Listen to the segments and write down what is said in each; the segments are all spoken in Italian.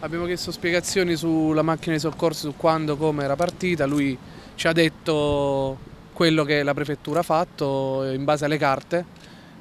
Abbiamo chiesto spiegazioni sulla macchina di soccorso, su quando, come era partita, lui ci ha detto quello che la prefettura ha fatto in base alle carte,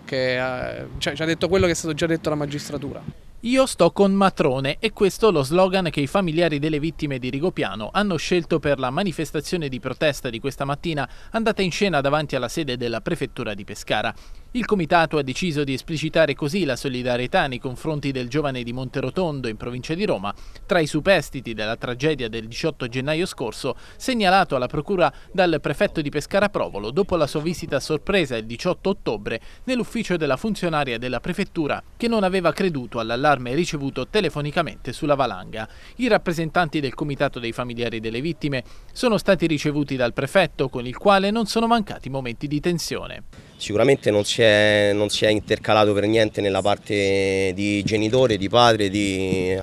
che, eh, cioè, ci ha detto quello che è stato già detto alla magistratura. Io sto con Matrone e questo lo slogan che i familiari delle vittime di Rigopiano hanno scelto per la manifestazione di protesta di questa mattina andata in scena davanti alla sede della prefettura di Pescara. Il comitato ha deciso di esplicitare così la solidarietà nei confronti del giovane di Monterotondo in provincia di Roma, tra i superstiti della tragedia del 18 gennaio scorso, segnalato alla procura dal prefetto di Pescara Provolo dopo la sua visita sorpresa il 18 ottobre nell'ufficio della funzionaria della prefettura che non aveva creduto all'allarme allarme ricevuto telefonicamente sulla valanga. I rappresentanti del Comitato dei familiari delle vittime sono stati ricevuti dal prefetto con il quale non sono mancati momenti di tensione. Sicuramente non si è, non si è intercalato per niente nella parte di genitore, di padre, di,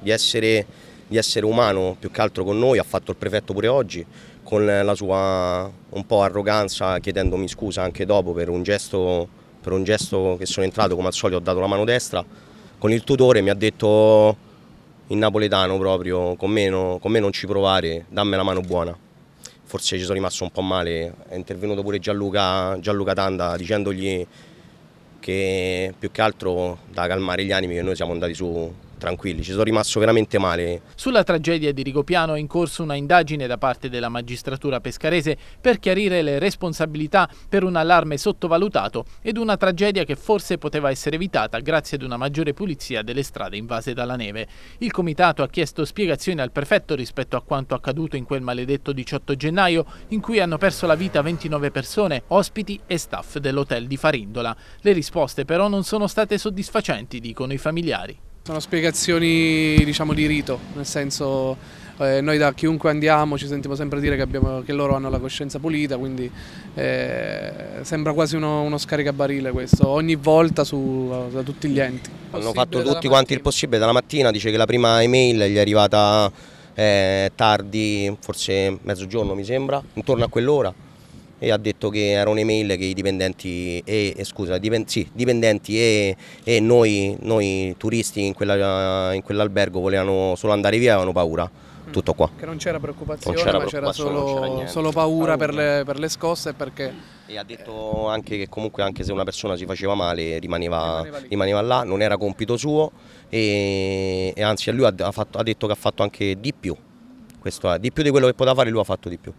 di essere di essere umano più che altro con noi, ha fatto il prefetto pure oggi, con la sua un po' arroganza chiedendomi scusa anche dopo per un gesto, per un gesto che sono entrato come al solito ho dato la mano destra, con il tutore mi ha detto in napoletano proprio, con me, no, con me non ci provare, dammi la mano buona. Forse ci sono rimasto un po' male, è intervenuto pure Gianluca, Gianluca Tanda dicendogli che più che altro da calmare gli animi che noi siamo andati su tranquilli, ci sono rimasto veramente male. Sulla tragedia di Rigopiano è in corso una indagine da parte della magistratura pescarese per chiarire le responsabilità per un allarme sottovalutato ed una tragedia che forse poteva essere evitata grazie ad una maggiore pulizia delle strade invase dalla neve. Il comitato ha chiesto spiegazioni al prefetto rispetto a quanto accaduto in quel maledetto 18 gennaio in cui hanno perso la vita 29 persone, ospiti e staff dell'hotel di Farindola. Le risposte però non sono state soddisfacenti, dicono i familiari. Sono spiegazioni diciamo, di rito, nel senso eh, noi da chiunque andiamo ci sentiamo sempre dire che, abbiamo, che loro hanno la coscienza pulita, quindi eh, sembra quasi uno, uno, scaricabarile questo, ogni volta su, da tutti gli enti. Hanno fatto tutti quanti il possibile, dalla mattina dice che la prima email gli è arrivata eh, tardi, forse mezzogiorno mi sembra, intorno a quell'ora e ha detto che era un'email che i dipendenti e, e scusa, dipen, sì, dipendenti e, e noi, noi, turisti in, quell'albergo volevano solo andare via e avevano paura. Mm. Tutto qua. Che non c'era preoccupazione, non ma c'era solo, solo, paura per le, per le, scosse perché... E ha detto anche che comunque anche se una persona si faceva male rimaneva, rimaneva, rimaneva là, non era compito suo e, e anzi a lui ha, fatto, ha detto che ha fatto anche di più, questo è, di più di quello che poteva fare lui ha fatto di più.